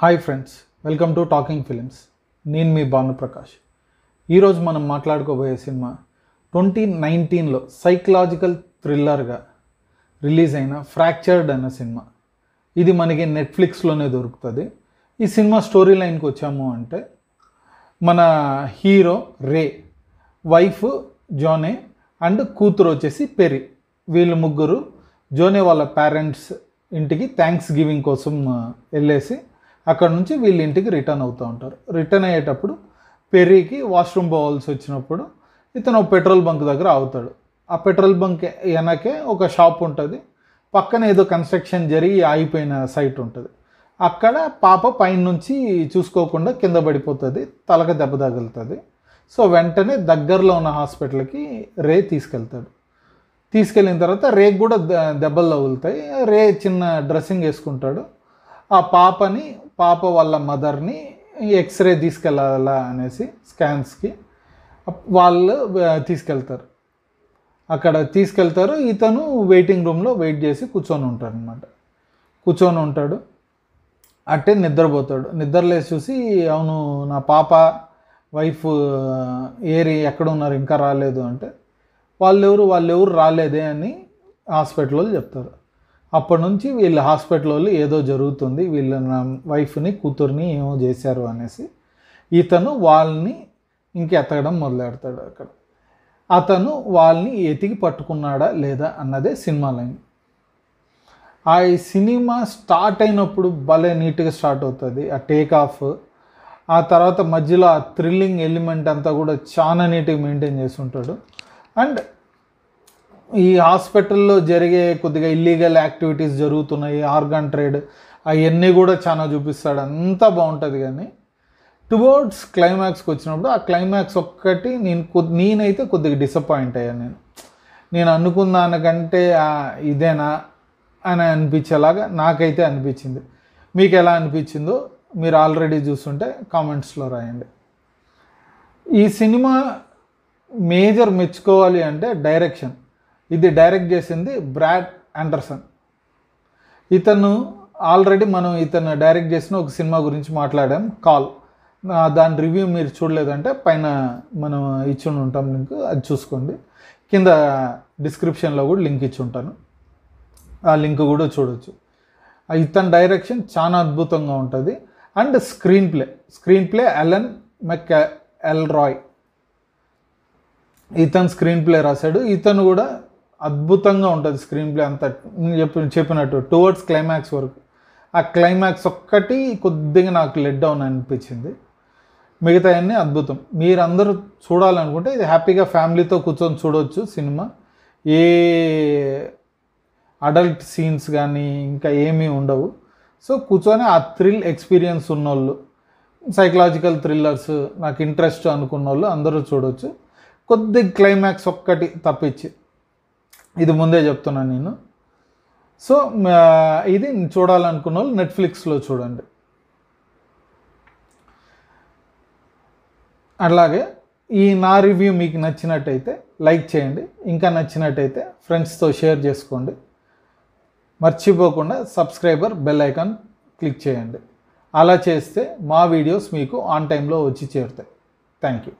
hi friends welcome to talking films నేను మీ భానుప్రకాష్ ఈరోజు మనం మాట్లాడుకోబోయే సినిమా ట్వంటీ నైన్టీన్లో సైకలాజికల్ థ్రిల్లర్గా రిలీజ్ అయిన ఫ్రాక్చర్డ్ అన్న సినిమా ఇది మనకి నెట్ఫ్లిక్స్లోనే దొరుకుతుంది ఈ సినిమా స్టోరీ లైన్కి వచ్చాము అంటే మన hero Ray wife Joanne and కూతురు వచ్చేసి పెరి వీళ్ళు ముగ్గురు జోని వాళ్ళ పేరెంట్స్ ఇంటికి థ్యాంక్స్ గివింగ్ కోసం వెళ్ళేసి అక్కడ నుంచి వీళ్ళ ఇంటికి రిటర్న్ అవుతూ ఉంటారు రిటర్న్ అయ్యేటప్పుడు పెరీకి వాష్రూమ్ పోవాల్సి వచ్చినప్పుడు ఇతను పెట్రోల్ బంక్ దగ్గర అవుతాడు ఆ పెట్రోల్ బంక్ వెనకే ఒక షాప్ ఉంటుంది పక్కన ఏదో కన్స్ట్రక్షన్ జరిగి ఆగిపోయిన సైట్ ఉంటుంది అక్కడ పాప పైన నుంచి చూసుకోకుండా కింద పడిపోతుంది తలకు దెబ్బ తగులుతుంది సో వెంటనే దగ్గరలో ఉన్న హాస్పిటల్కి రే తీసుకెళ్తాడు తీసుకెళ్ళిన తర్వాత రేగ్ కూడా దెబ్బలు తగులుతాయి రే చిన్న డ్రెస్సింగ్ వేసుకుంటాడు ఆ పాపని పాప వాళ్ళ మదర్ని ఎక్స్రే తీసుకెళ్ళాలా అనేసి స్కాన్స్కి వాళ్ళు తీసుకెళ్తారు అక్కడ తీసుకెళ్తారు ఇతను వెయిటింగ్ రూమ్లో వెయిట్ చేసి కూర్చొని ఉంటాడు అనమాట కూర్చొని ఉంటాడు అట్టే నిద్రపోతాడు నిద్రలేసి చూసి అవును నా పాప వైఫ్ ఏరి ఎక్కడ ఉన్నారు ఇంకా రాలేదు అంటే వాళ్ళు ఎవరు వాళ్ళు ఎవరు రాలేదే అని హాస్పిటల్ వాళ్ళు చెప్తారు అప్పటి నుంచి వీళ్ళ హాస్పిటల్ వాళ్ళు ఏదో జరుగుతుంది వీళ్ళ నా వైఫ్ని కూతుర్ని ఏమో చేశారు అనేసి ఇతను వాళ్ళని ఇంకెతకడం మొదలెడతాడు అక్కడ అతను వాళ్ళని ఎతికి పట్టుకున్నాడా లేదా అన్నదే సినిమా లైన్ ఆ సినిమా స్టార్ట్ అయినప్పుడు భలే నీట్గా స్టార్ట్ అవుతుంది ఆ టేక్ ఆఫ్ ఆ తర్వాత మధ్యలో ఆ థ్రిల్లింగ్ ఎలిమెంట్ అంతా కూడా చాలా నీట్గా మెయింటైన్ చేస్తుంటాడు అండ్ ఈ హాస్పిటల్లో జరిగే కొద్దిగా ఇల్లీగల్ యాక్టివిటీస్ జరుగుతున్నాయి ఆర్గాన్ ట్రేడ్ అవన్నీ కూడా చాలా చూపిస్తాడు అంతా బాగుంటుంది కానీ టువర్డ్స్ క్లైమాక్స్కి వచ్చినప్పుడు ఆ క్లైమాక్స్ ఒక్కటి నేను నేనైతే కొద్దిగా డిసప్పాయింట్ అయ్యాను నేను నేను అనుకున్న దానికంటే ఇదేనా అని అనిపించేలాగా నాకైతే అనిపించింది మీకు ఎలా అనిపించిందో మీరు ఆల్రెడీ చూస్తుంటే కామెంట్స్లో రాయండి ఈ సినిమా మేజర్ మెచ్చుకోవాలి అంటే డైరెక్షన్ ఇది డైరెక్ట్ చేసింది బ్రాడ్ ఆండర్సన్ ఇతను ఆల్రెడీ మనం ఇతను డైరెక్ట్ చేసిన ఒక సినిమా గురించి మాట్లాడాం కాల్ దాని రివ్యూ మీరు చూడలేదంటే పైన మనం ఇచ్చి ఉంటాం లింక్ అది చూసుకోండి కింద డిస్క్రిప్షన్లో కూడా లింక్ ఇచ్చి ఉంటాను ఆ లింక్ కూడా చూడవచ్చు ఇతని డైరెక్షన్ చాలా అద్భుతంగా ఉంటుంది and screenplay screenplay Alan McElroy ఇతను స్క్రీన్ ప్లే రాశాడు ఇతను కూడా అద్భుతంగా ఉంటుంది స్క్రీన్ ప్లే అంత చెప్పి చెప్పినట్టు టువర్డ్స్ క్లైమాక్స్ వరకు ఆ క్లైమాక్స్ ఒక్కటి కొద్దిగా నాకు లెడ్ డౌన్ అనిపించింది మిగతా అన్నీ అద్భుతం మీరందరూ చూడాలనుకుంటే ఇది హ్యాపీగా ఫ్యామిలీతో కూర్చొని చూడవచ్చు సినిమా ఏ అడల్ట్ సీన్స్ కానీ ఇంకా ఏమీ ఉండవు సో కూర్చొని ఆ థ్రిల్ ఎక్స్పీరియన్స్ ఉన్నోళ్ళు సైకలాజికల్ థ్రిల్లర్స్ నాకు ఇంట్రెస్ట్ అనుకున్న వాళ్ళు అందరూ చూడవచ్చు కొద్ది క్లైమాక్స్ ఒక్కటి తప్పించి ఇది ముందే చెప్తున్నాను నేను సో ఇది చూడాలనుకున్న వాళ్ళు నెట్ఫ్లిక్స్లో చూడండి అలాగే ఈ నా రివ్యూ మీకు నచ్చినట్టయితే లైక్ చేయండి ఇంకా నచ్చినట్టయితే ఫ్రెండ్స్తో షేర్ చేసుకోండి మర్చిపోకుండా సబ్స్క్రైబర్ బెల్ ఐకాన్ క్లిక్ చేయండి అలా చేస్తే మా వీడియోస్ మీకు ఆన్ టైంలో వచ్చి చేరుతాయి థ్యాంక్ యూ